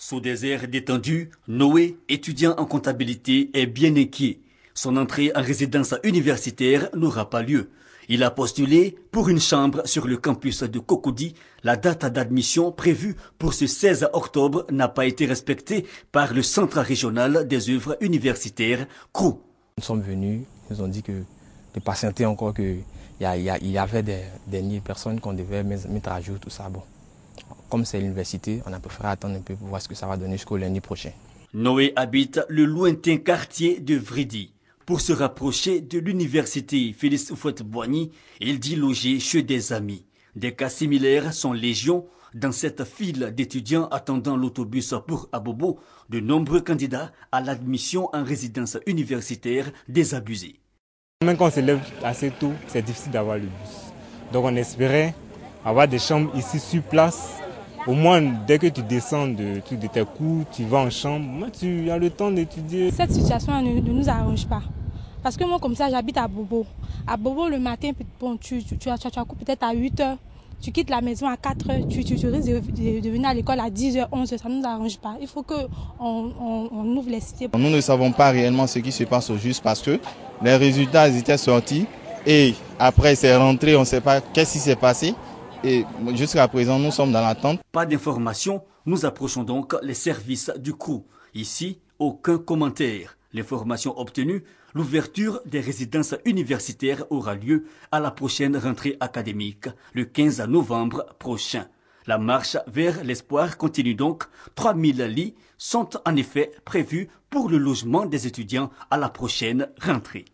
Sous des airs détendus, Noé, étudiant en comptabilité, est bien inquiet. Son entrée en résidence universitaire n'aura pas lieu. Il a postulé pour une chambre sur le campus de Cocody. La date d'admission prévue pour ce 16 octobre n'a pas été respectée par le Centre régional des œuvres universitaires, CRO. Nous sommes venus, ils nous ont dit que de patienter encore, qu'il y, y, avait des, des personnes qu'on devait mettre à jour, tout ça comme c'est l'université, on a préféré attendre un peu pour voir ce que ça va donner jusqu'au lundi prochain. Noé habite le lointain quartier de Vridi. Pour se rapprocher de l'université Félix Houphouët-Boigny, il dit loger chez des amis. Des cas similaires sont légion. Dans cette file d'étudiants attendant l'autobus pour Abobo, de nombreux candidats à l'admission en résidence universitaire désabusés. Même quand on se lève assez tôt, c'est difficile d'avoir le bus. Donc on espérait avoir des chambres ici sur place. Au moins, dès que tu descends de, de tes cours, tu vas en chambre, tu as le temps d'étudier. Cette situation ne, nous arrange pas. Parce que moi, comme ça, j'habite à Bobo. À Bobo, le matin, tu, tu, tu, peut-être à 8 h. Tu quittes la maison à 4 h. Tu, tu, tu, risques de, venir à l'école à 10 h, 11 h. Ça ne nous arrange pas. Il faut qu'on on, ouvre les cités. Nous ne savons pas réellement ce qui se passe au juste parce que les résultats étaient sortis. Et après, c'est rentré, on ne sait pas qu'est-ce qui s'est passé. Et jusqu'à présent, nous sommes dans l'attente. Pas d'informations, nous approchons donc les services du coup. Ici, aucun commentaire. L'information obtenue, l'ouverture des résidences universitaires aura lieu à la prochaine rentrée académique, le 15 novembre prochain. La marche vers l'espoir continue donc. 3000 lits sont en effet prévus pour le logement des étudiants à la prochaine rentrée.